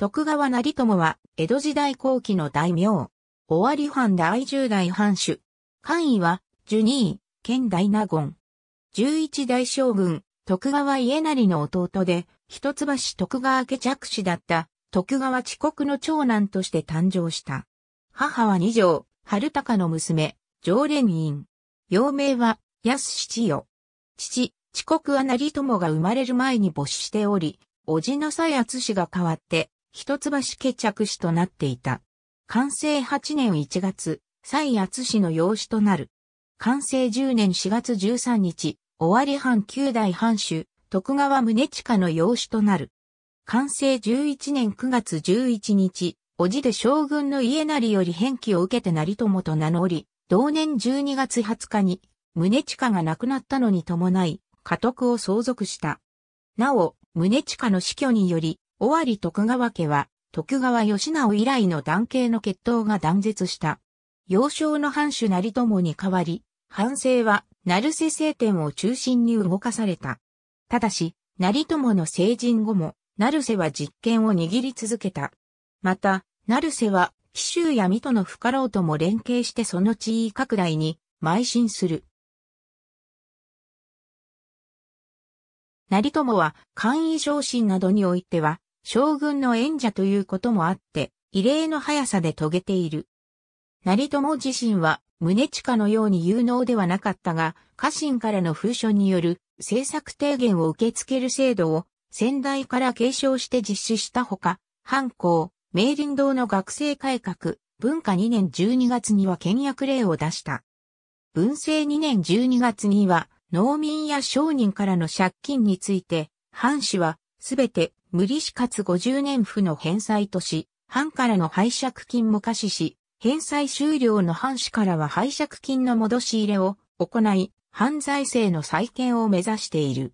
徳川成友は、江戸時代後期の大名。尾張藩第十代藩主。官位は、ジュニー、県大納言。十一代将軍、徳川家成の弟で、一橋徳川家着子だった、徳川遅刻の長男として誕生した。母は二条、春高の娘、常連院。幼名は、安七代。父、遅刻は成友が生まれる前に没しており、叔父の佐篤氏が代わって、一橋決着死となっていた。完成8年1月、蔡厚氏の養子となる。完成10年4月13日、尾張藩九代藩主、徳川宗近の養子となる。完成11年9月11日、おじで将軍の家成より返記を受けて成友と名乗り、同年12月20日に、宗近が亡くなったのに伴い、家督を相続した。なお、宗近の死去により、尾張徳川家は、徳川義直以来の男系の血統が断絶した。幼少の藩主成友に代わり、藩政は、成瀬政典を中心に動かされた。ただし、成友の成人後も、成瀬は実権を握り続けた。また、成瀬は、紀州や水戸の深老とも連携してその地位拡大に、邁進する。成友は、官位昇進などにおいては、将軍の演者ということもあって、異例の速さで遂げている。成友自身は、宗近のように有能ではなかったが、家臣からの封書による政策提言を受け付ける制度を先代から継承して実施したほか、藩校、明林堂の学生改革、文化2年12月には倹約令を出した。文政2年12月には、農民や商人からの借金について、藩士は、すべて無利子かつ50年付の返済とし、藩からの拝借金も可視し、返済終了の藩士からは拝借金の戻し入れを行い、犯罪性の再建を目指している。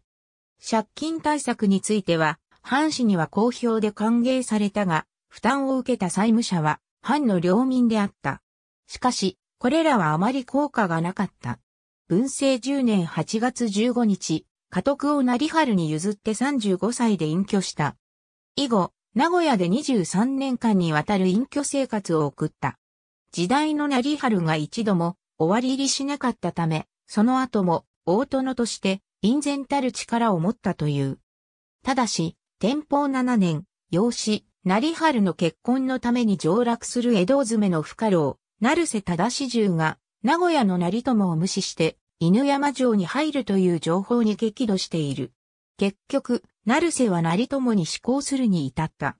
借金対策については、藩士には公表で歓迎されたが、負担を受けた債務者は、藩の領民であった。しかし、これらはあまり効果がなかった。文政10年8月15日、家督を成春に譲って35歳で隠居した。以後、名古屋で23年間にわたる隠居生活を送った。時代の成春が一度も終わり入りしなかったため、その後も大殿として隠然たる力を持ったという。ただし、天保7年、養子、成春の結婚のために上洛する江戸詰めの不可老、成瀬忠重が、名古屋の成友を無視して、犬山城に入るという情報に激怒している。結局、成瀬は成友に施行するに至った。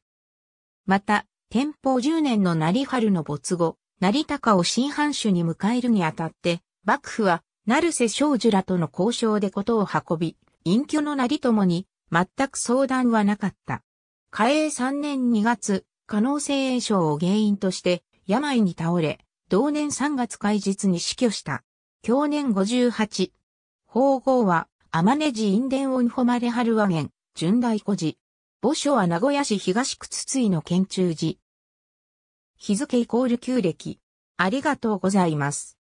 また、天保10年の成春の没後、成高を新藩主に迎えるにあたって、幕府は、成瀬少女らとの交渉でことを運び、隠居の成友に、全く相談はなかった。嘉永3年2月、可能性炎症を原因として、病に倒れ、同年3月開日に死去した。享年58。法号は、天根寺院伝音誉れ春和元、純大古寺。墓所は名古屋市東区津井の県中寺。日付イコール旧暦。ありがとうございます。